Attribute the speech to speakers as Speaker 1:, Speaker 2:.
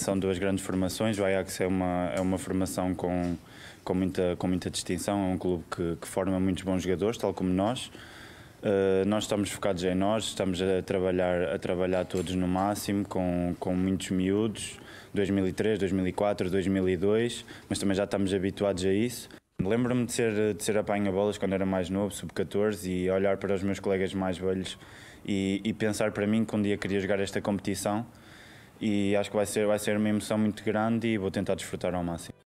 Speaker 1: São duas grandes formações. O Ajax é uma, é uma formação com, com, muita, com muita distinção. É um clube que, que forma muitos bons jogadores, tal como nós. Uh, nós estamos focados em nós, estamos a trabalhar, a trabalhar todos no máximo, com, com muitos miúdos, 2003, 2004, 2002, mas também já estamos habituados a isso. Lembro-me de ser, de ser apanha-bolas quando era mais novo, sub-14, e olhar para os meus colegas mais velhos e, e pensar para mim que um dia queria jogar esta competição e acho que vai ser, vai ser uma emoção muito grande e vou tentar desfrutar ao máximo.